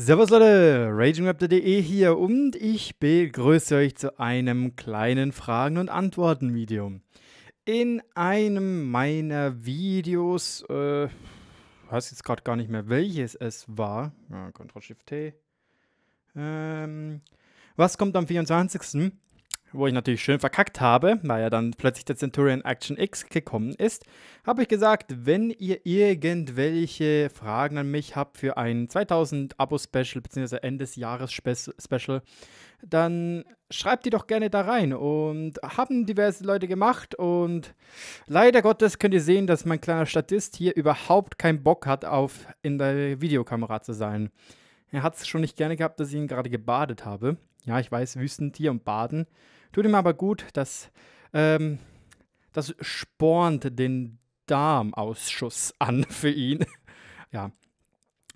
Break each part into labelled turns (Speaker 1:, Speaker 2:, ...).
Speaker 1: Servus Leute, RagingRaptor.de hier und ich begrüße euch zu einem kleinen Fragen- und Antworten-Video. In einem meiner Videos, äh, weiß jetzt gerade gar nicht mehr welches es war, ja, Ctrl-Shift-T, ähm, was kommt am 24.? wo ich natürlich schön verkackt habe, weil ja dann plötzlich der Centurion Action X gekommen ist, habe ich gesagt, wenn ihr irgendwelche Fragen an mich habt für ein 2000 Abo-Special bzw. Ende des Jahres Special, dann schreibt die doch gerne da rein. Und haben diverse Leute gemacht und leider Gottes könnt ihr sehen, dass mein kleiner Statist hier überhaupt keinen Bock hat, auf in der Videokamera zu sein. Er hat es schon nicht gerne gehabt, dass ich ihn gerade gebadet habe. Ja, ich weiß, Wüstentier und Baden Tut ihm aber gut, dass ähm, das spornt den Darmausschuss an für ihn. ja,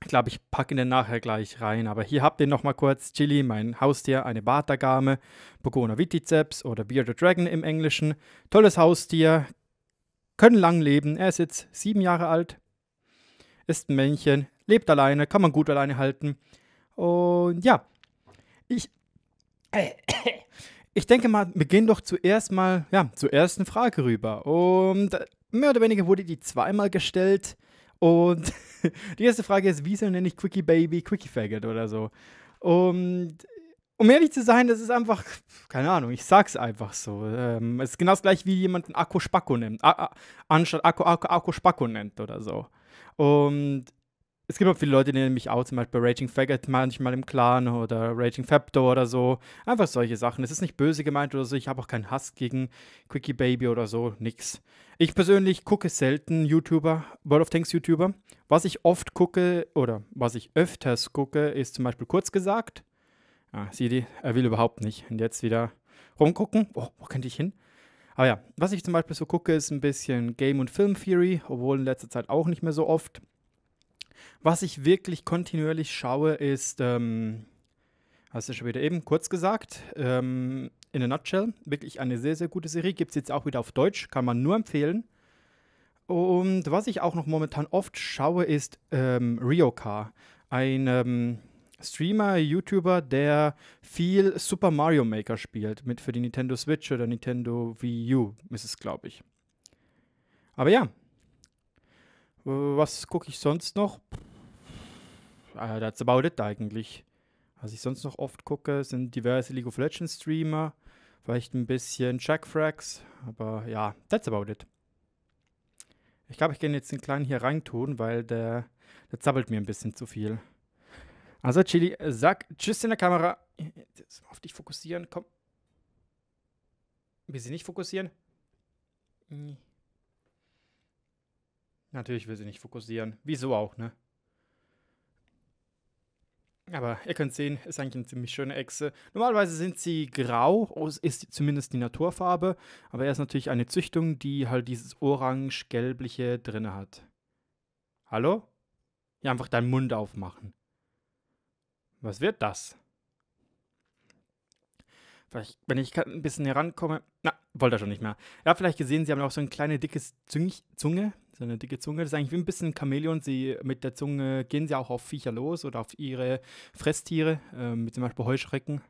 Speaker 1: ich glaube, ich packe ihn dann nachher gleich rein. Aber hier habt ihr nochmal kurz Chili, mein Haustier, eine Bartagame, Pogona viticeps oder Bearded Dragon im Englischen. Tolles Haustier, können lang leben. Er ist jetzt sieben Jahre alt, ist ein Männchen, lebt alleine, kann man gut alleine halten. Und ja, ich... Äh, ich denke mal, wir gehen doch zuerst mal ja, zur ersten Frage rüber. Und äh, mehr oder weniger wurde die zweimal gestellt. Und die erste Frage ist, wieso nenne ich Quickie Baby Quickie Faggot oder so? Und um ehrlich zu sein, das ist einfach, keine Ahnung, ich sag's einfach so. Ähm, es ist genau das gleiche, wie jemand einen Akku Spacko nimmt, a, a, anstatt Akku, Akku, Akku Spacko nennt oder so. Und es gibt auch viele Leute, die nennen mich auch zum Beispiel Raging Faggot manchmal im Clan oder Raging Fabdo oder so. Einfach solche Sachen. Es ist nicht böse gemeint oder so. Ich habe auch keinen Hass gegen Quickie Baby oder so. Nix. Ich persönlich gucke selten YouTuber, World of Tanks YouTuber. Was ich oft gucke oder was ich öfters gucke, ist zum Beispiel kurz gesagt. Ah, sieh die, er will überhaupt nicht. Und jetzt wieder rumgucken. Oh, wo könnte ich hin? Aber ja, was ich zum Beispiel so gucke, ist ein bisschen Game- und Film-Theory, obwohl in letzter Zeit auch nicht mehr so oft. Was ich wirklich kontinuierlich schaue, ist, ähm, hast du schon wieder eben kurz gesagt, ähm, in a nutshell, wirklich eine sehr, sehr gute Serie. Gibt es jetzt auch wieder auf Deutsch, kann man nur empfehlen. Und was ich auch noch momentan oft schaue, ist ähm, Ryoka, ein ähm, Streamer, YouTuber, der viel Super Mario Maker spielt, mit für die Nintendo Switch oder Nintendo Wii U, ist es, glaube ich. Aber ja, was gucke ich sonst noch? Uh, that's about it eigentlich. Was ich sonst noch oft gucke, sind diverse League of Legends Streamer, vielleicht ein bisschen Jackfrags, aber ja, that's about it. Ich glaube, ich kann jetzt den kleinen hier reintun, weil der, der zappelt mir ein bisschen zu viel. Also Chili, sag Tschüss in der Kamera. auf dich fokussieren, komm. Will sie nicht fokussieren? Nee. Natürlich will sie nicht fokussieren. Wieso auch, ne? Aber ihr könnt sehen, ist eigentlich eine ziemlich schöne Echse. Normalerweise sind sie grau, oh, ist zumindest die Naturfarbe, aber er ist natürlich eine Züchtung, die halt dieses orange-gelbliche drinne hat. Hallo? Ja, einfach deinen Mund aufmachen. Was wird das? Vielleicht, wenn ich ein bisschen herankomme. Na, wollte er schon nicht mehr. Ja, vielleicht gesehen, sie haben auch so ein kleines dickes Zünge, Zunge, so eine dicke Zunge. Das ist eigentlich wie ein bisschen ein Chamäleon. Sie, mit der Zunge gehen sie auch auf Viecher los oder auf ihre Fresstiere, ähm, wie zum Beispiel Heuschrecken.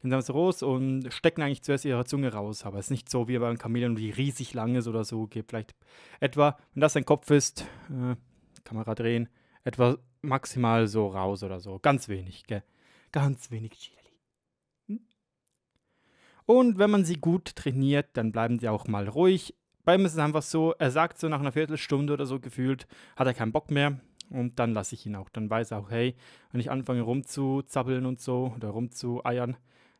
Speaker 1: Dann sind sie groß also und stecken eigentlich zuerst ihre Zunge raus. Aber es ist nicht so wie bei einem Chamäleon, die riesig lang ist oder so. Geht vielleicht etwa, wenn das ein Kopf ist, äh, Kamera drehen, etwa maximal so raus oder so. Ganz wenig, gell? Ganz wenig Chili. Hm? Und wenn man sie gut trainiert, dann bleiben sie auch mal ruhig, bei ihm ist es einfach so, er sagt so nach einer Viertelstunde oder so gefühlt, hat er keinen Bock mehr und dann lasse ich ihn auch. Dann weiß er auch, hey, wenn ich anfange rumzuzappeln und so oder rumzueiern,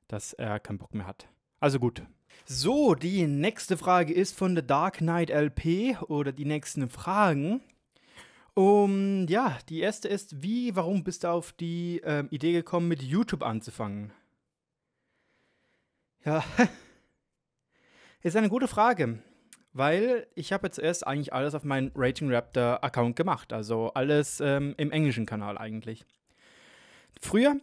Speaker 1: dass er keinen Bock mehr hat. Also gut. So, die nächste Frage ist von The Dark Knight LP oder die nächsten Fragen. Um, ja, die erste ist, wie, warum bist du auf die ähm, Idee gekommen, mit YouTube anzufangen? Ja, ist eine gute Frage weil ich habe zuerst eigentlich alles auf meinen Rating Raptor Account gemacht, also alles ähm, im englischen Kanal eigentlich. Früher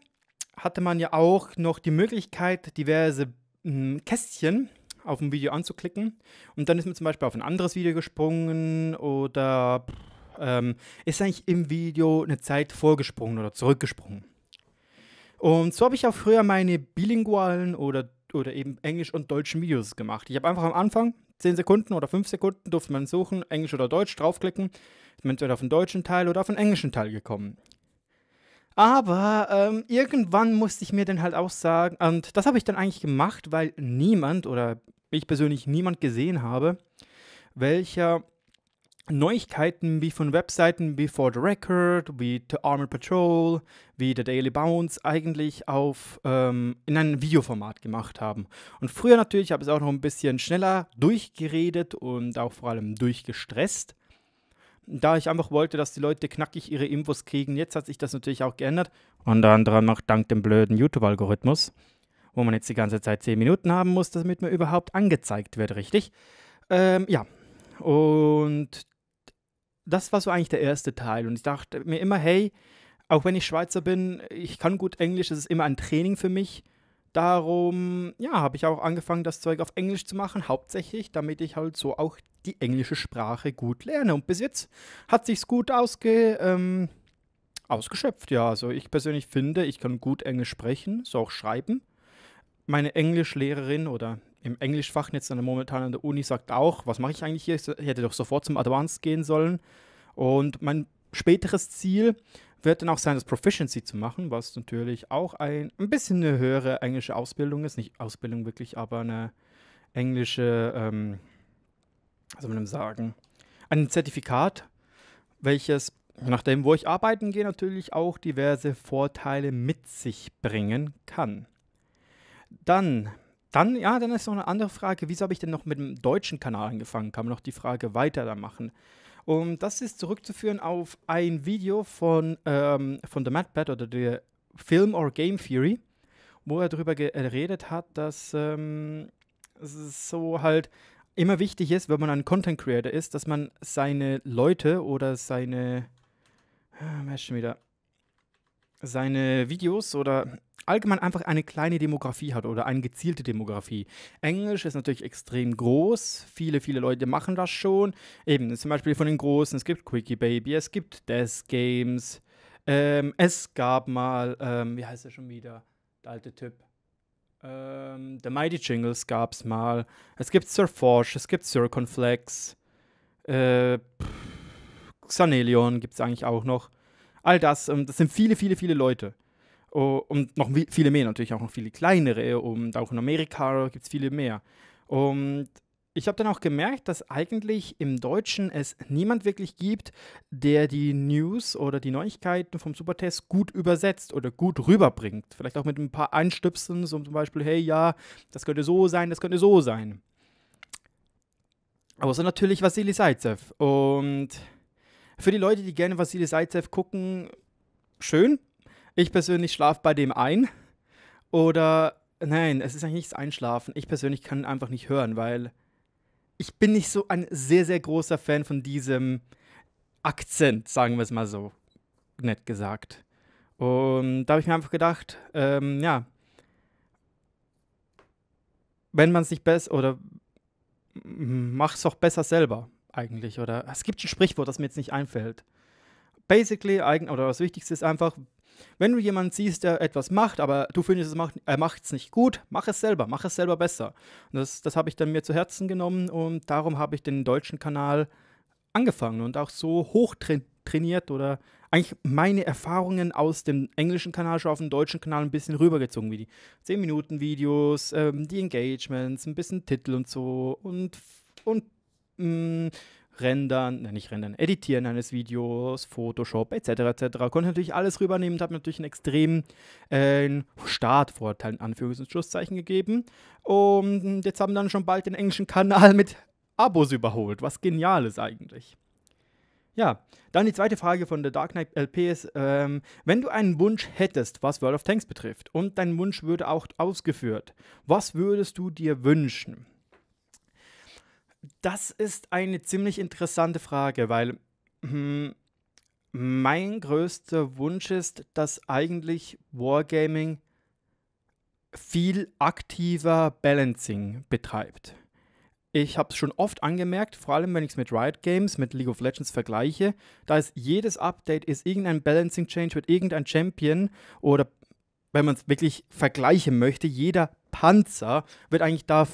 Speaker 1: hatte man ja auch noch die Möglichkeit, diverse ähm, Kästchen auf ein Video anzuklicken und dann ist man zum Beispiel auf ein anderes Video gesprungen oder ähm, ist eigentlich im Video eine Zeit vorgesprungen oder zurückgesprungen. Und so habe ich auch früher meine bilingualen oder, oder eben englisch und deutschen Videos gemacht. Ich habe einfach am Anfang 10 Sekunden oder 5 Sekunden durfte man suchen, Englisch oder Deutsch, draufklicken. Ist man entweder auf den deutschen Teil oder auf den englischen Teil gekommen. Aber ähm, irgendwann musste ich mir dann halt auch sagen, und das habe ich dann eigentlich gemacht, weil niemand oder ich persönlich niemand gesehen habe, welcher Neuigkeiten wie von Webseiten wie For the Record, wie The Armored Patrol, wie The Daily Bounce eigentlich auf, ähm, in einem Videoformat gemacht haben. Und früher natürlich habe ich es auch noch ein bisschen schneller durchgeredet und auch vor allem durchgestresst. Da ich einfach wollte, dass die Leute knackig ihre Infos kriegen, jetzt hat sich das natürlich auch geändert. Unter anderem auch dank dem blöden YouTube-Algorithmus, wo man jetzt die ganze Zeit 10 Minuten haben muss, damit man überhaupt angezeigt wird, richtig? Ähm, ja, und das war so eigentlich der erste Teil. Und ich dachte mir immer, hey, auch wenn ich Schweizer bin, ich kann gut Englisch, das ist immer ein Training für mich. Darum, ja, habe ich auch angefangen, das Zeug auf Englisch zu machen, hauptsächlich, damit ich halt so auch die englische Sprache gut lerne. Und bis jetzt hat sich's gut ausge, ähm, ausgeschöpft, ja. Also ich persönlich finde, ich kann gut Englisch sprechen, so auch schreiben. Meine Englischlehrerin oder im Englischfach jetzt momentan an der Uni sagt auch, was mache ich eigentlich hier? Ich hätte doch sofort zum Advanced gehen sollen. Und mein späteres Ziel wird dann auch sein, das Proficiency zu machen, was natürlich auch ein, ein bisschen eine höhere englische Ausbildung ist. Nicht Ausbildung wirklich, aber eine englische, ähm, was soll man sagen, ein Zertifikat, welches, nachdem, wo ich arbeiten gehe, natürlich auch diverse Vorteile mit sich bringen kann. Dann dann, ja, dann ist noch eine andere Frage, wieso habe ich denn noch mit dem deutschen Kanal angefangen? Kann man noch die Frage weiter da machen? Um, das ist zurückzuführen auf ein Video von, ähm, von The Madpad oder der Film or Game Theory, wo er darüber geredet hat, dass ähm, es so halt immer wichtig ist, wenn man ein Content Creator ist, dass man seine Leute oder seine, äh, schon wieder, seine Videos oder allgemein einfach eine kleine Demografie hat oder eine gezielte Demografie. Englisch ist natürlich extrem groß. Viele, viele Leute machen das schon. Eben zum Beispiel von den Großen. Es gibt Quickie Baby, es gibt Death Games. Ähm, es gab mal, ähm, wie heißt er schon wieder? Der alte Typ. Ähm, The Mighty Jingles gab es mal. Es gibt Sir Forge, es gibt Sir Conflex. Äh, Xanelion gibt es eigentlich auch noch all das, ähm, das sind viele, viele, viele Leute. Oh, und noch viele mehr, natürlich auch noch viele kleinere. Und auch in Amerika gibt es viele mehr. Und ich habe dann auch gemerkt, dass eigentlich im Deutschen es niemand wirklich gibt, der die News oder die Neuigkeiten vom Supertest gut übersetzt oder gut rüberbringt. Vielleicht auch mit ein paar Einstöpseln, so zum Beispiel, hey, ja, das könnte so sein, das könnte so sein. Außer natürlich Vassili Saitsev. Und für die Leute, die gerne Vasily Zaitsev gucken, schön. Ich persönlich schlafe bei dem ein. Oder nein, es ist eigentlich nichts Einschlafen. Ich persönlich kann einfach nicht hören, weil ich bin nicht so ein sehr, sehr großer Fan von diesem Akzent, sagen wir es mal so nett gesagt. Und da habe ich mir einfach gedacht, ähm, ja, wenn man es nicht besser oder mach es doch besser selber eigentlich. Oder es gibt ein Sprichwort, das mir jetzt nicht einfällt. Basically, eigen, oder das Wichtigste ist einfach, wenn du jemanden siehst, der etwas macht, aber du findest, macht, er macht es nicht gut, mach es selber, mach es selber besser. Und das, das habe ich dann mir zu Herzen genommen und darum habe ich den deutschen Kanal angefangen und auch so hoch trainiert oder eigentlich meine Erfahrungen aus dem englischen Kanal schon auf den deutschen Kanal ein bisschen rübergezogen, wie die 10-Minuten-Videos, ähm, die Engagements, ein bisschen Titel und so und, und mh, Rendern, nein, nicht Rendern, Editieren eines Videos, Photoshop etc. etc. Konnte natürlich alles rübernehmen und hat mir natürlich einen extremen äh, Startvorteil in Anführungs- und Schlusszeichen gegeben. Und jetzt haben dann schon bald den englischen Kanal mit Abos überholt, was genial ist eigentlich. Ja, dann die zweite Frage von der Dark Knight LP ist, ähm, wenn du einen Wunsch hättest, was World of Tanks betrifft, und dein Wunsch würde auch ausgeführt, was würdest du dir wünschen? Das ist eine ziemlich interessante Frage, weil hm, mein größter Wunsch ist, dass eigentlich Wargaming viel aktiver Balancing betreibt. Ich habe es schon oft angemerkt, vor allem wenn ich es mit Riot Games, mit League of Legends vergleiche, da ist jedes Update ist irgendein Balancing Change mit irgendein Champion oder wenn man es wirklich vergleichen möchte, jeder Panzer wird eigentlich da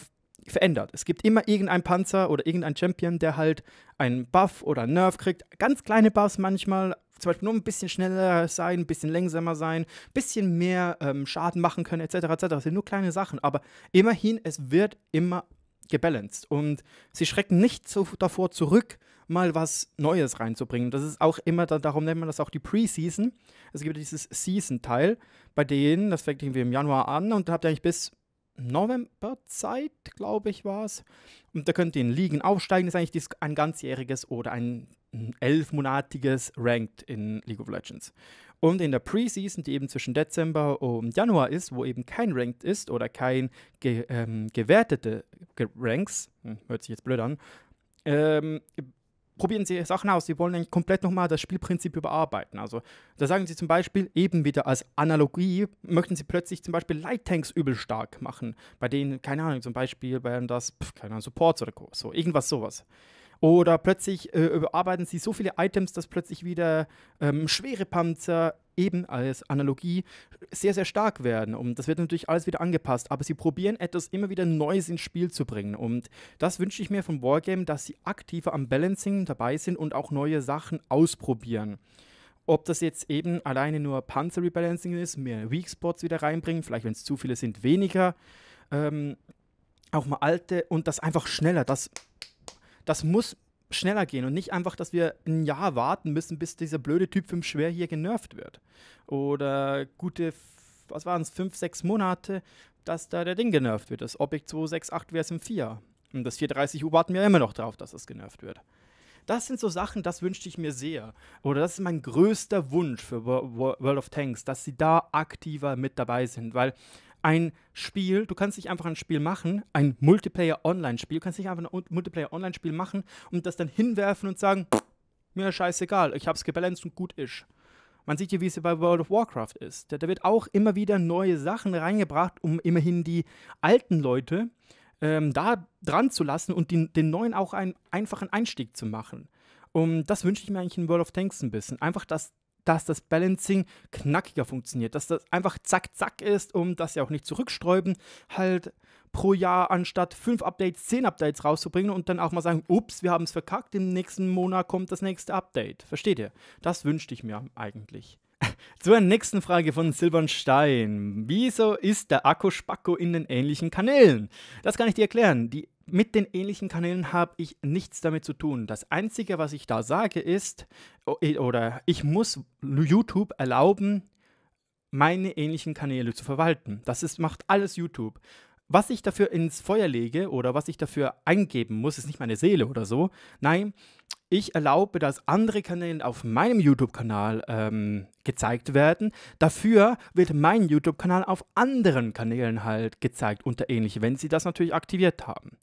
Speaker 1: verändert. Es gibt immer irgendeinen Panzer oder irgendeinen Champion, der halt einen Buff oder einen Nerf kriegt. Ganz kleine Buffs manchmal, zum Beispiel nur ein bisschen schneller sein, ein bisschen langsamer sein, ein bisschen mehr ähm, Schaden machen können, etc. etc. Das sind nur kleine Sachen, aber immerhin, es wird immer gebalanced und sie schrecken nicht so davor zurück, mal was Neues reinzubringen. Das ist auch immer, darum nennt man das auch die Preseason. Es gibt dieses Season-Teil, bei denen, das fängt irgendwie im Januar an und habt ihr eigentlich bis Novemberzeit, glaube ich, war es. Und da könnt ihr in Ligen aufsteigen. Das ist eigentlich ein ganzjähriges oder ein elfmonatiges Ranked in League of Legends. Und in der Preseason, die eben zwischen Dezember und Januar ist, wo eben kein Ranked ist oder kein ge ähm, gewertete Ranks, hm, hört sich jetzt blöd an, ähm, probieren sie Sachen aus. Sie wollen eigentlich komplett nochmal das Spielprinzip überarbeiten. Also da sagen sie zum Beispiel eben wieder als Analogie, möchten sie plötzlich zum Beispiel Light-Tanks übel stark machen, bei denen, keine Ahnung, zum Beispiel wären das, pf, keine Ahnung, Supports oder so, irgendwas sowas. Oder plötzlich äh, überarbeiten sie so viele Items, dass plötzlich wieder ähm, schwere Panzer eben als Analogie sehr, sehr stark werden. Und das wird natürlich alles wieder angepasst, aber sie probieren etwas immer wieder Neues ins Spiel zu bringen. Und das wünsche ich mir von Wargame, dass sie aktiver am Balancing dabei sind und auch neue Sachen ausprobieren. Ob das jetzt eben alleine nur Panzer Rebalancing ist, mehr Weak Spots wieder reinbringen, vielleicht wenn es zu viele sind, weniger. Ähm, auch mal alte und das einfach schneller, dass das muss schneller gehen und nicht einfach, dass wir ein Jahr warten müssen, bis dieser blöde Typ 5 schwer hier genervt wird. Oder gute, was waren es, 5, 6 Monate, dass da der Ding genervt wird. Das Objekt 268 wäre es im 4 Und das 430U warten wir immer noch drauf, dass es das genervt wird. Das sind so Sachen, das wünschte ich mir sehr. Oder das ist mein größter Wunsch für World of Tanks, dass sie da aktiver mit dabei sind, weil ein Spiel, du kannst nicht einfach ein Spiel machen, ein Multiplayer-Online-Spiel, du kannst nicht einfach ein Multiplayer-Online-Spiel machen und das dann hinwerfen und sagen, mir scheißegal, ich hab's gebalanced und gut ist. Man sieht hier, wie es bei World of Warcraft ist. Da, da, wird auch immer wieder neue Sachen reingebracht, um immerhin die alten Leute ähm, da dran zu lassen und den, den neuen auch einen einfachen Einstieg zu machen. Und das wünsche ich mir eigentlich in World of Tanks ein bisschen. Einfach, dass dass das Balancing knackiger funktioniert, dass das einfach zack, zack ist, um das ja auch nicht zurücksträuben, halt pro Jahr anstatt fünf Updates, zehn Updates rauszubringen und dann auch mal sagen, ups, wir haben es verkackt, im nächsten Monat kommt das nächste Update. Versteht ihr? Das wünschte ich mir eigentlich. Zur nächsten Frage von Silbern Wieso ist der Akku Spacko in den ähnlichen Kanälen? Das kann ich dir erklären. Die mit den ähnlichen Kanälen habe ich nichts damit zu tun. Das Einzige, was ich da sage, ist, oder ich muss YouTube erlauben, meine ähnlichen Kanäle zu verwalten. Das ist, macht alles YouTube. Was ich dafür ins Feuer lege oder was ich dafür eingeben muss, ist nicht meine Seele oder so. Nein, ich erlaube, dass andere Kanäle auf meinem YouTube-Kanal ähm, gezeigt werden. Dafür wird mein YouTube-Kanal auf anderen Kanälen halt gezeigt unter ähnlich, wenn sie das natürlich aktiviert haben.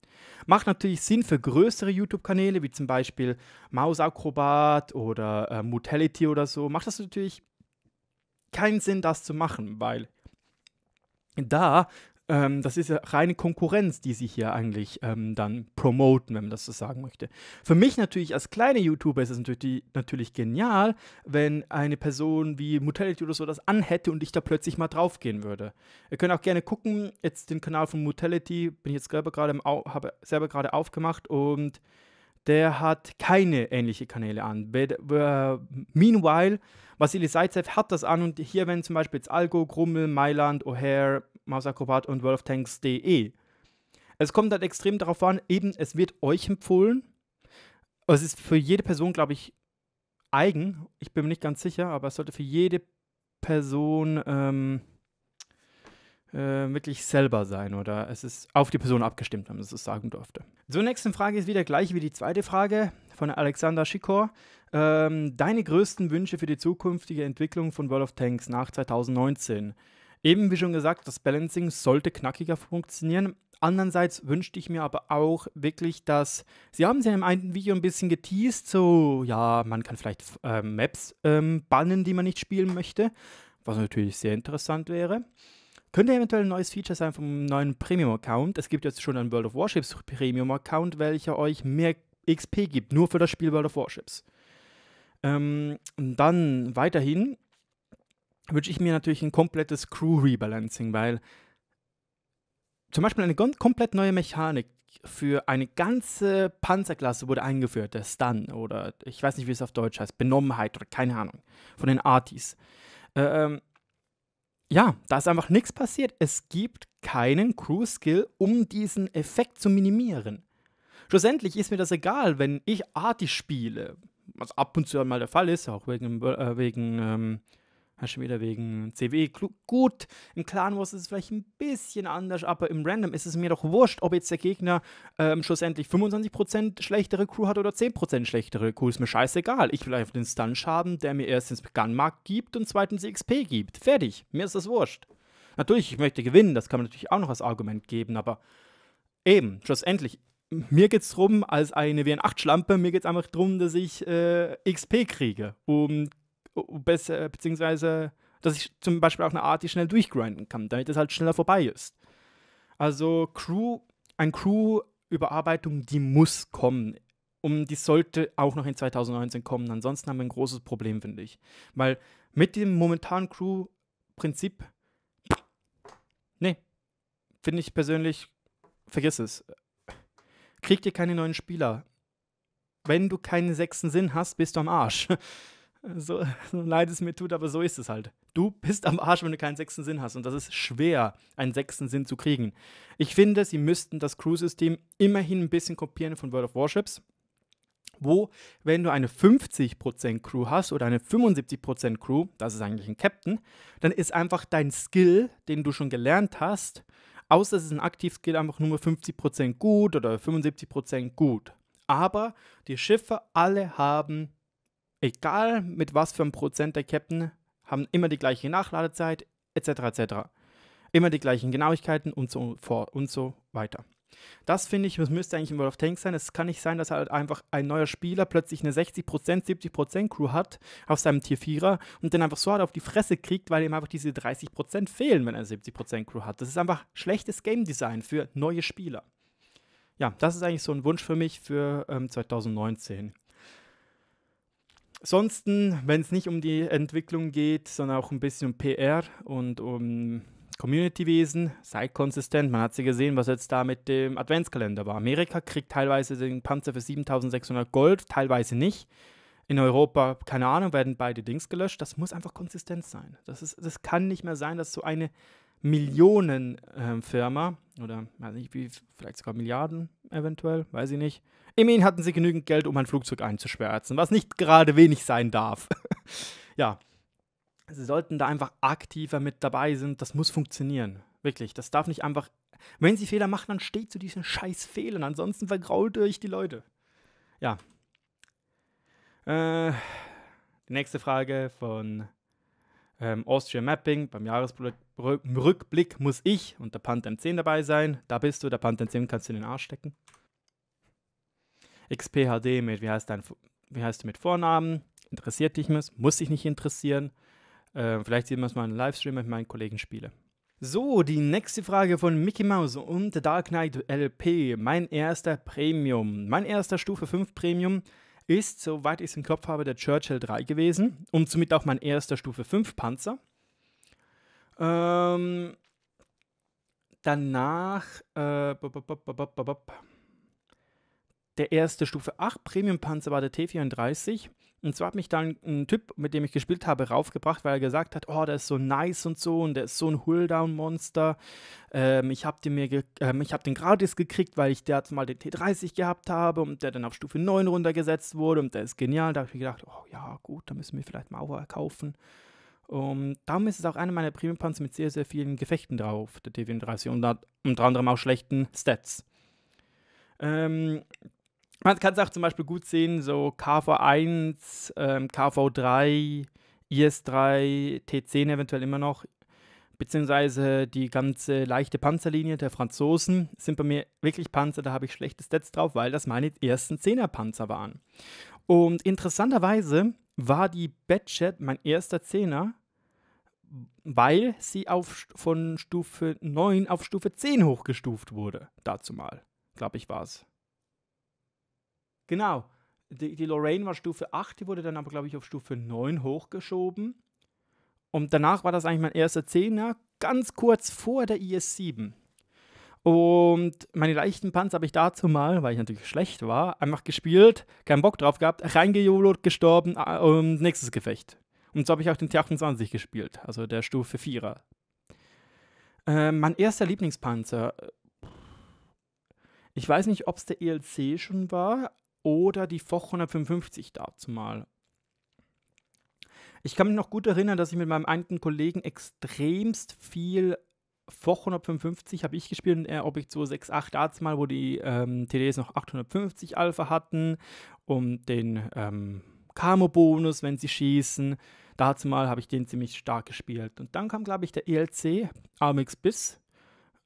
Speaker 1: Macht natürlich Sinn für größere YouTube-Kanäle, wie zum Beispiel Mausakrobat oder äh, Mutality oder so. Macht das natürlich keinen Sinn, das zu machen, weil da ähm, das ist ja reine Konkurrenz, die sie hier eigentlich ähm, dann promoten, wenn man das so sagen möchte. Für mich natürlich als kleiner YouTuber ist es natürlich, natürlich genial, wenn eine Person wie Mutality oder so das anhätte und ich da plötzlich mal draufgehen würde. Ihr könnt auch gerne gucken, jetzt den Kanal von Mutality, bin ich jetzt selber gerade habe selber gerade aufgemacht und der hat keine ähnliche Kanäle an. Äh, meanwhile, Vasily Zaitsev hat das an und hier, wenn zum Beispiel jetzt Algo, Grummel, Mailand, O'Hare, Mausakrobat und World of Tanks.de. Es kommt dann halt extrem darauf an, eben, es wird euch empfohlen. Es ist für jede Person, glaube ich, eigen. Ich bin mir nicht ganz sicher, aber es sollte für jede Person ähm, äh, wirklich selber sein oder es ist auf die Person abgestimmt, wenn man es sagen durfte. Zur nächsten Frage ist wieder gleich wie die zweite Frage von Alexander Schikor. Ähm, deine größten Wünsche für die zukünftige Entwicklung von World of Tanks nach 2019? Eben wie schon gesagt, das Balancing sollte knackiger funktionieren. Andererseits wünschte ich mir aber auch wirklich, dass sie haben es ja im einen Video ein bisschen geteased, so ja, man kann vielleicht äh, Maps ähm, bannen, die man nicht spielen möchte, was natürlich sehr interessant wäre. Könnte eventuell ein neues Feature sein vom neuen Premium-Account. Es gibt jetzt schon einen World of Warships Premium-Account, welcher euch mehr XP gibt, nur für das Spiel World of Warships. Ähm, dann weiterhin wünsche ich mir natürlich ein komplettes Crew-Rebalancing, weil zum Beispiel eine komplett neue Mechanik für eine ganze Panzerklasse wurde eingeführt, der Stun oder ich weiß nicht, wie es auf Deutsch heißt, Benommenheit oder keine Ahnung, von den Artis. Äh, ähm, ja, da ist einfach nichts passiert. Es gibt keinen Crew-Skill, um diesen Effekt zu minimieren. Schlussendlich ist mir das egal, wenn ich Artis spiele, was ab und zu mal der Fall ist, auch wegen, äh, wegen ähm, schon wieder wegen CW. E. Gut, im Clan Wars ist es vielleicht ein bisschen anders, aber im Random ist es mir doch wurscht, ob jetzt der Gegner ähm, schlussendlich 25% schlechtere Crew hat oder 10% schlechtere Crew. Ist mir scheißegal. Ich will einfach den Stunch haben, der mir erstens Gunmark gibt und zweitens XP gibt. Fertig. Mir ist das wurscht. Natürlich, ich möchte gewinnen, das kann man natürlich auch noch als Argument geben, aber eben, schlussendlich, mir geht es drum als eine WN8-Schlampe, mir geht es einfach darum, dass ich äh, XP kriege, um besser, äh, beziehungsweise, dass ich zum Beispiel auch eine Art, die schnell durchgrinden kann, damit es halt schneller vorbei ist. Also Crew, ein Crew-Überarbeitung, die muss kommen. Und die sollte auch noch in 2019 kommen. Ansonsten haben wir ein großes Problem, finde ich. Weil mit dem momentanen Crew-Prinzip, nee, finde ich persönlich, vergiss es. Kriegt ihr keine neuen Spieler. Wenn du keinen sechsten Sinn hast, bist du am Arsch. so, so leid es mir tut, aber so ist es halt. Du bist am Arsch, wenn du keinen sechsten Sinn hast. Und das ist schwer, einen sechsten Sinn zu kriegen. Ich finde, sie müssten das Crew-System immerhin ein bisschen kopieren von World of Warships. Wo, wenn du eine 50% Crew hast oder eine 75% Crew, das ist eigentlich ein Captain, dann ist einfach dein Skill, den du schon gelernt hast, außer es ist ein Aktivskill, einfach nur 50% gut oder 75% gut. Aber die Schiffe alle haben egal mit was für einem Prozent der Captain, haben immer die gleiche Nachladezeit, etc. etc. Immer die gleichen Genauigkeiten und so fort und so weiter. Das finde ich, das müsste eigentlich im World of Tanks sein. Es kann nicht sein, dass halt einfach ein neuer Spieler plötzlich eine 60%, 70% Crew hat auf seinem Tier 4er und dann einfach so hart auf die Fresse kriegt, weil ihm einfach diese 30% fehlen, wenn er eine 70% Crew hat. Das ist einfach schlechtes Game Design für neue Spieler. Ja, das ist eigentlich so ein Wunsch für mich für ähm, 2019. Ansonsten, wenn es nicht um die Entwicklung geht, sondern auch ein bisschen um PR und um Community-Wesen, sei konsistent. Man hat sie gesehen, was jetzt da mit dem Adventskalender war. Amerika kriegt teilweise den Panzer für 7600 Gold, teilweise nicht. In Europa, keine Ahnung, werden beide Dings gelöscht. Das muss einfach konsistent sein. Das, ist, das kann nicht mehr sein, dass so eine Millionenfirma ähm, äh, oder weiß nicht, wie, vielleicht sogar Milliarden eventuell, weiß ich nicht. Immerhin hatten sie genügend Geld, um ein Flugzeug einzuschwärzen, was nicht gerade wenig sein darf. ja, sie sollten da einfach aktiver mit dabei sein. Das muss funktionieren. Wirklich, das darf nicht einfach. Wenn sie Fehler machen, dann steht zu diesen scheiß Fehlern. Ansonsten vergrault euch die Leute. Ja. Äh, die nächste Frage von ähm, Austrian Mapping beim Jahresbericht im Rückblick muss ich und der Panther 10 dabei sein. Da bist du, der Panther 10 kannst du in den Arsch stecken. XPHD mit, wie heißt, dein, wie heißt du mit Vornamen? Interessiert dich was? Muss dich nicht interessieren. Äh, vielleicht sehen wir es mal im Livestream mit meinen Kollegen spiele. So, die nächste Frage von Mickey Mouse und Dark Knight LP. Mein erster Premium. Mein erster Stufe 5 Premium ist, soweit ich es im Kopf habe, der Churchill 3 gewesen und somit auch mein erster Stufe 5 Panzer. Ähm, danach äh, der erste Stufe 8 Premium Panzer war der T34. Und zwar hat mich dann ein Typ, mit dem ich gespielt habe, raufgebracht, weil er gesagt hat, oh, der ist so nice und so und der ist so ein Hulldown-Monster. Ähm, ich habe den, mir ähm, hab den gratis gekriegt, weil ich der mal den T30 gehabt habe und der dann auf Stufe 9 runtergesetzt wurde und der ist genial. Da habe ich mir gedacht, oh ja, gut, da müssen wir vielleicht mal auch kaufen. Und darum ist es auch eine meiner Premium-Pans mit sehr, sehr vielen Gefechten drauf, der T34, und da, unter anderem auch schlechten Stats. Ähm, man kann es auch zum Beispiel gut sehen, so KV1, ähm, KV3, IS3, T10 eventuell immer noch, beziehungsweise die ganze leichte Panzerlinie der Franzosen sind bei mir wirklich Panzer, da habe ich schlechte Stats drauf, weil das meine ersten 10er Panzer waren. Und interessanterweise war die Badget mein erster Zehner, weil sie auf, von Stufe 9 auf Stufe 10 hochgestuft wurde. Dazu mal, glaube ich, war es. Genau. Die, die, Lorraine war Stufe 8, die wurde dann aber, glaube ich, auf Stufe 9 hochgeschoben. Und danach war das eigentlich mein erster Zehner, ganz kurz vor der IS-7. Und meine leichten Panzer habe ich dazu mal, weil ich natürlich schlecht war, einfach gespielt, keinen Bock drauf gehabt, reingejolot, gestorben, ah, und nächstes Gefecht. Und so habe ich auch den T28 gespielt, also der Stufe 4er. Äh, mein erster Lieblingspanzer. Äh, ich weiß nicht, ob es der ELC schon war oder die Foch 155 dazu mal. Ich kann mich noch gut erinnern, dass ich mit meinem einen Kollegen extremst viel vor 155 habe ich gespielt in der Objekt 268 damals, wo die ähm, TDs noch 850 Alpha hatten, um den ähm, Camo-Bonus, wenn sie schießen. Dazu mal habe ich den ziemlich stark gespielt. Und dann kam, glaube ich, der ELC Amix Biss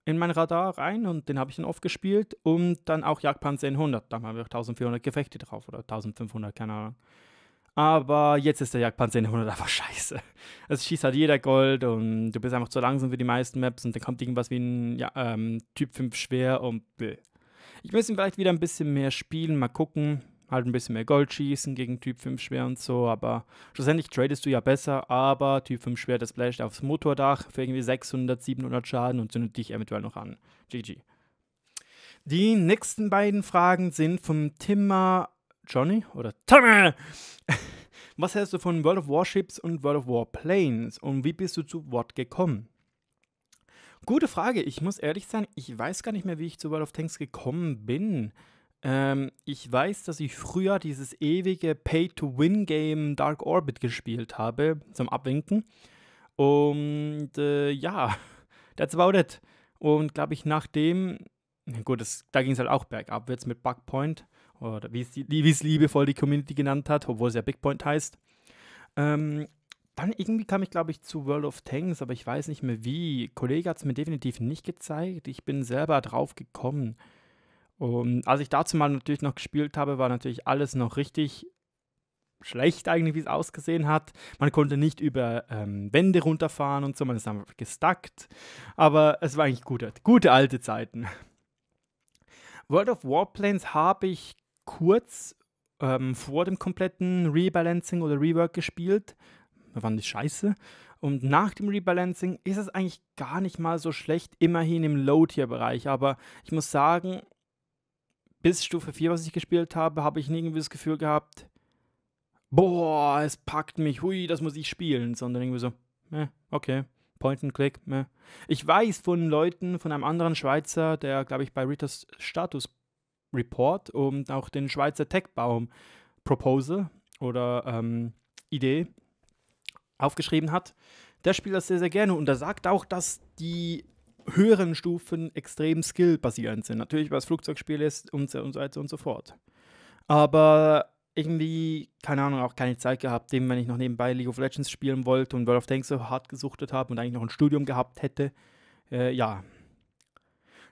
Speaker 1: in mein Radar rein und den habe ich dann oft gespielt. Und dann auch Jagdpanzer 100, da haben wir 1400 Gefechte drauf oder 1500, keine Ahnung. Aber jetzt ist der Jagdpanzer in 100 einfach scheiße. Es schießt halt jeder Gold und du bist einfach zu langsam für die meisten Maps und dann kommt irgendwas wie ein ja, ähm, Typ 5 schwer und bläh. Ich müsste vielleicht wieder ein bisschen mehr spielen, mal gucken. Halt ein bisschen mehr Gold schießen gegen Typ 5 schwer und so, aber schlussendlich tradest du ja besser, aber Typ 5 schwer, das blasht aufs Motordach für irgendwie 600, 700 Schaden und zündet dich eventuell noch an. GG. Die nächsten beiden Fragen sind vom Timmer Johnny oder Tommy, was hältst du von World of Warships und World of Warplanes und wie bist du zu Wort gekommen? Gute Frage. Ich muss ehrlich sein, ich weiß gar nicht mehr, wie ich zu World of Tanks gekommen bin. Ähm, ich weiß, dass ich früher dieses ewige Pay-to-Win-Game Dark Orbit gespielt habe, zum Abwinken. Und äh, ja, that's about it. Und glaube ich, nachdem, gut, das, da ging es halt auch bergabwärts mit Bugpoint oder wie es, die, wie es liebevoll die Community genannt hat, obwohl es ja Big Point heißt. Ähm, dann irgendwie kam ich, glaube ich, zu World of Tanks, aber ich weiß nicht mehr wie. Ein Kollege hat es mir definitiv nicht gezeigt. Ich bin selber drauf gekommen. Und als ich dazu mal natürlich noch gespielt habe, war natürlich alles noch richtig schlecht eigentlich, wie es ausgesehen hat. Man konnte nicht über ähm, Wände runterfahren und so, man ist einfach gestuckt. Aber es war eigentlich gute, gute alte Zeiten. World of Warplanes habe ich kurz ähm, vor dem kompletten Rebalancing oder Rework gespielt. Da waren die scheiße. Und nach dem Rebalancing ist es eigentlich gar nicht mal so schlecht, immerhin im Low-Tier-Bereich. Aber ich muss sagen, bis Stufe 4, was ich gespielt habe, habe ich nie irgendwie das Gefühl gehabt, boah, es packt mich, hui, das muss ich spielen, sondern irgendwie so, eh, okay, Point and Click, eh. Ich weiß von Leuten, von einem anderen Schweizer, der, glaube ich, bei Ritas Status Report und auch den Schweizer Techbaum Proposal oder ähm, Idee aufgeschrieben hat. Der spielt das sehr, sehr gerne und er sagt auch, dass die höheren Stufen extrem skillbasierend sind. Natürlich, weil es Flugzeugspiel ist und so, und so weiter und so fort. Aber irgendwie, keine Ahnung, auch keine Zeit gehabt, dem, wenn ich noch nebenbei League of Legends spielen wollte und World of Tanks so hart gesuchtet habe und eigentlich noch ein Studium gehabt hätte. Äh, ja,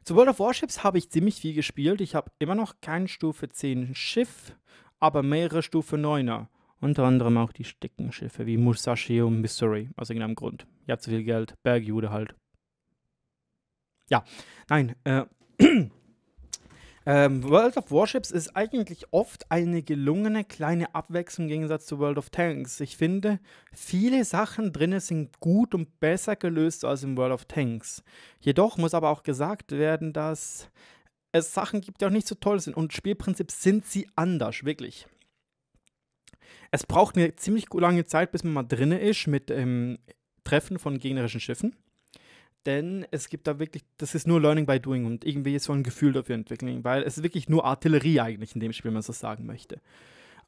Speaker 1: zu World of Warships habe ich ziemlich viel gespielt. Ich habe immer noch kein Stufe 10 Schiff, aber mehrere Stufe 9er. Unter anderem auch die dicken wie Musashi und Missouri, aus irgendeinem Grund. Ich habe zu viel Geld, Bergjude halt. Ja, nein, äh, Ähm, World of Warships ist eigentlich oft eine gelungene kleine Abwechslung im Gegensatz zu World of Tanks. Ich finde, viele Sachen drin sind gut und besser gelöst als in World of Tanks. Jedoch muss aber auch gesagt werden, dass es Sachen gibt, die auch nicht so toll sind. Und Spielprinzip sind sie anders, wirklich. Es braucht eine ziemlich lange Zeit, bis man mal drin ist mit ähm, Treffen von gegnerischen Schiffen denn es gibt da wirklich, das ist nur Learning by Doing und irgendwie so ein Gefühl dafür entwickeln, weil es ist wirklich nur Artillerie eigentlich in dem Spiel, wenn man so sagen möchte.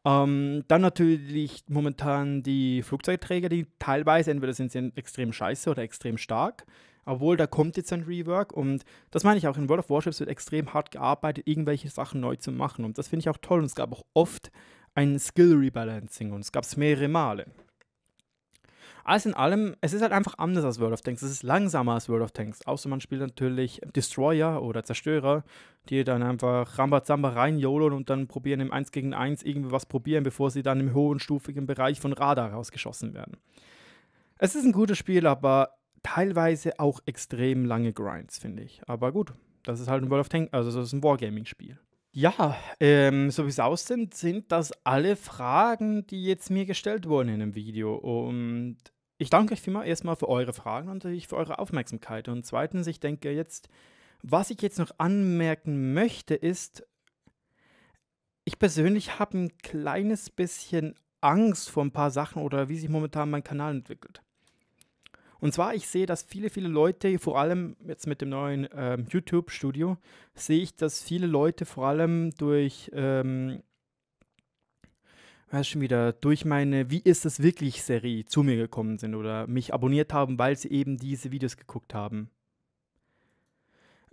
Speaker 1: Ähm, dann natürlich momentan die Flugzeugträger, die teilweise entweder sind sie extrem scheiße oder extrem stark, obwohl da kommt jetzt ein Rework und das meine ich auch, in World of Warships wird extrem hart gearbeitet, irgendwelche Sachen neu zu machen und das finde ich auch toll und es gab auch oft ein Skill Rebalancing und es gab es mehrere Male. Alles in allem, es ist halt einfach anders als World of Tanks. Es ist langsamer als World of Tanks. Außer man spielt natürlich Destroyer oder Zerstörer, die dann einfach Rambazamba reinjolon und dann probieren im 1 gegen 1 irgendwie was probieren, bevor sie dann im hohen stufigen Bereich von Radar rausgeschossen werden. Es ist ein gutes Spiel, aber teilweise auch extrem lange Grinds, finde ich. Aber gut, das ist halt ein World of Tanks, also das ist ein Wargaming-Spiel. Ja, ähm, so wie es aussieht, sind das alle Fragen, die jetzt mir gestellt wurden in dem Video. Und ich danke euch vielmal erstmal für eure Fragen und natürlich für eure Aufmerksamkeit. Und zweitens, ich denke jetzt, was ich jetzt noch anmerken möchte, ist, ich persönlich habe ein kleines bisschen Angst vor ein paar Sachen oder wie sich momentan mein Kanal entwickelt. Und zwar, ich sehe, dass viele, viele Leute, vor allem jetzt mit dem neuen ähm, YouTube-Studio, sehe ich, dass viele Leute vor allem durch ähm, weiß schon wieder, durch meine Wie ist es wirklich Serie zu mir gekommen sind oder mich abonniert haben, weil sie eben diese Videos geguckt haben.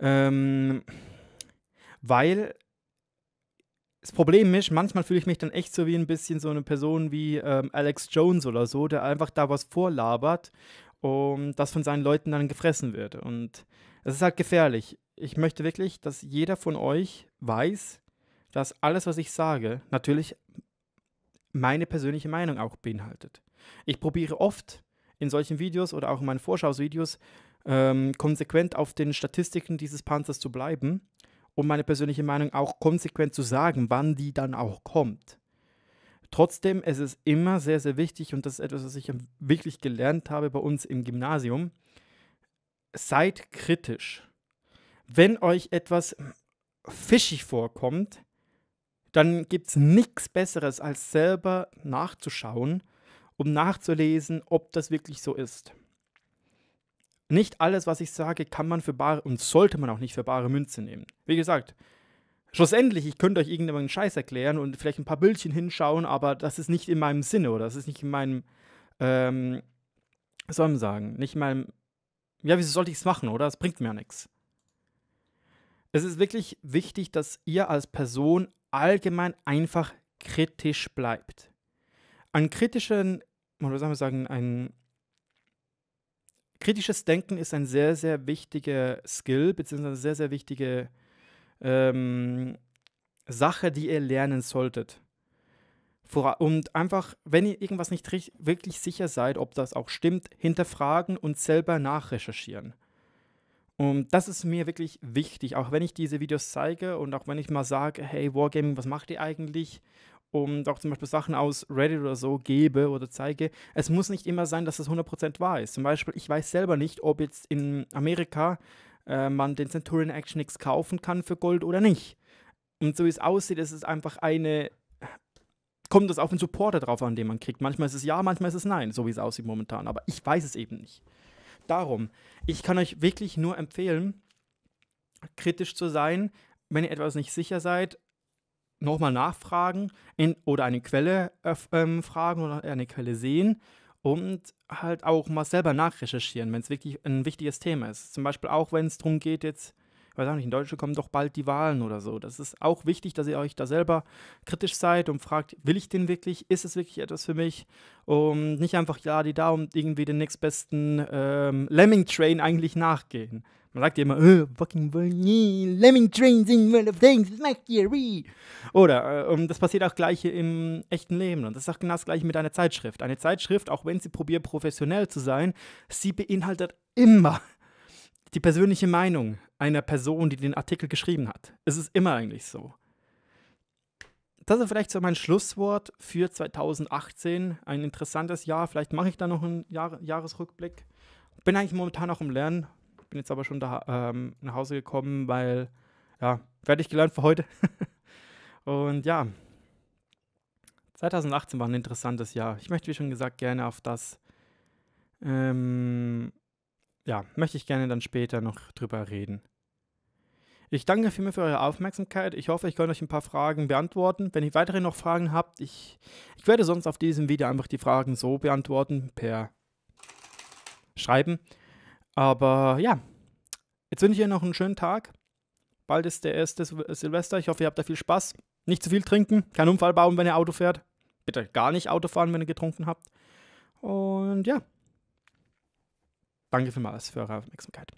Speaker 1: Ähm, weil das Problem ist, manchmal fühle ich mich dann echt so wie ein bisschen so eine Person wie ähm, Alex Jones oder so, der einfach da was vorlabert und das von seinen Leuten dann gefressen wird. Und es ist halt gefährlich. Ich möchte wirklich, dass jeder von euch weiß, dass alles, was ich sage, natürlich meine persönliche Meinung auch beinhaltet. Ich probiere oft in solchen Videos oder auch in meinen Vorschauvideos ähm, konsequent auf den Statistiken dieses Panzers zu bleiben, um meine persönliche Meinung auch konsequent zu sagen, wann die dann auch kommt. Trotzdem ist es immer sehr, sehr wichtig, und das ist etwas, was ich wirklich gelernt habe bei uns im Gymnasium, seid kritisch. Wenn euch etwas fischig vorkommt, dann gibt es nichts Besseres, als selber nachzuschauen, um nachzulesen, ob das wirklich so ist. Nicht alles, was ich sage, kann man für bare und sollte man auch nicht für bare Münze nehmen. Wie gesagt, schlussendlich, ich könnte euch irgendeinen Scheiß erklären und vielleicht ein paar Bildchen hinschauen, aber das ist nicht in meinem Sinne oder das ist nicht in meinem, ähm, was soll man sagen, nicht in meinem, ja, wieso sollte ich es machen, oder? Das bringt mir ja nichts. Es ist wirklich wichtig, dass ihr als Person allgemein einfach kritisch bleibt. Ein kritischen, oder soll man sagen, ein kritisches Denken ist ein sehr, sehr wichtiger Skill, beziehungsweise eine sehr, sehr wichtige ähm, Sache, die ihr lernen solltet. und einfach, wenn ihr irgendwas nicht wirklich sicher seid, ob das auch stimmt, hinterfragen und selber nachrecherchieren. Und das ist mir wirklich wichtig, auch wenn ich diese Videos zeige und auch wenn ich mal sage, hey, Wargaming, was macht ihr eigentlich? Und auch zum Beispiel Sachen aus Reddit oder so gebe oder zeige. Es muss nicht immer sein, dass es 100% wahr ist. Zum Beispiel, ich weiß selber nicht, ob jetzt in Amerika äh, man den Centurion Action X kaufen kann für Gold oder nicht. Und so wie es aussieht, ist es einfach eine kommt das auf den Supporter drauf an, den man kriegt. Manchmal ist es ja, manchmal ist es nein, so wie es aussieht momentan. Aber ich weiß es eben nicht darum. Ich kann euch wirklich nur empfehlen, kritisch zu sein, wenn ihr etwas nicht sicher seid, nochmal nachfragen in, oder eine Quelle ähm, fragen oder eine Quelle sehen und halt auch mal selber nachrecherchieren, wenn es wirklich ein wichtiges Thema ist. Zum Beispiel auch, wenn es darum geht, jetzt weiß auch nicht, in Deutschland kommen doch bald die Wahlen oder so. Das ist auch wichtig, dass ihr euch da selber kritisch seid und fragt, will ich den wirklich? Ist es wirklich etwas für mich? Und nicht einfach, ja, die da und irgendwie den nächstbesten ähm, Lemming-Train eigentlich nachgehen. Man sagt ja immer, oh, fucking Lemming Train sing World of Things, was macht ihr? Oder, äh, das passiert auch gleich im echten Leben. Und das ist auch genau das gleiche mit einer Zeitschrift. Eine Zeitschrift, auch wenn sie probiert, professionell zu sein, sie beinhaltet immer die persönliche Meinung einer Person, die den Artikel geschrieben hat. Es ist immer eigentlich so. Das ist vielleicht so mein Schlusswort für 2018. Ein interessantes Jahr. Vielleicht mache ich da noch einen Jahr Jahresrückblick. Bin eigentlich momentan auch im Lernen. Bin jetzt aber schon da, ähm, nach Hause gekommen, weil, ja, fertig gelernt für heute. Und ja, 2018 war ein interessantes Jahr. Ich möchte, wie schon gesagt, gerne auf das ähm, ja, möchte ich gerne dann später noch drüber reden. Ich danke vielmehr für eure Aufmerksamkeit. Ich hoffe, ich konnte euch ein paar Fragen beantworten. Wenn ihr weitere noch Fragen habt, ich, ich werde sonst auf diesem Video einfach die Fragen so beantworten, per Schreiben. Aber ja, jetzt wünsche ich euch noch einen schönen Tag. Bald ist der erste Silvester. Ich hoffe, ihr habt da viel Spaß. Nicht zu viel trinken, keinen Unfall bauen, wenn ihr Auto fährt. Bitte gar nicht Auto fahren, wenn ihr getrunken habt. Und ja. Danke vielmals für eure Aufmerksamkeit.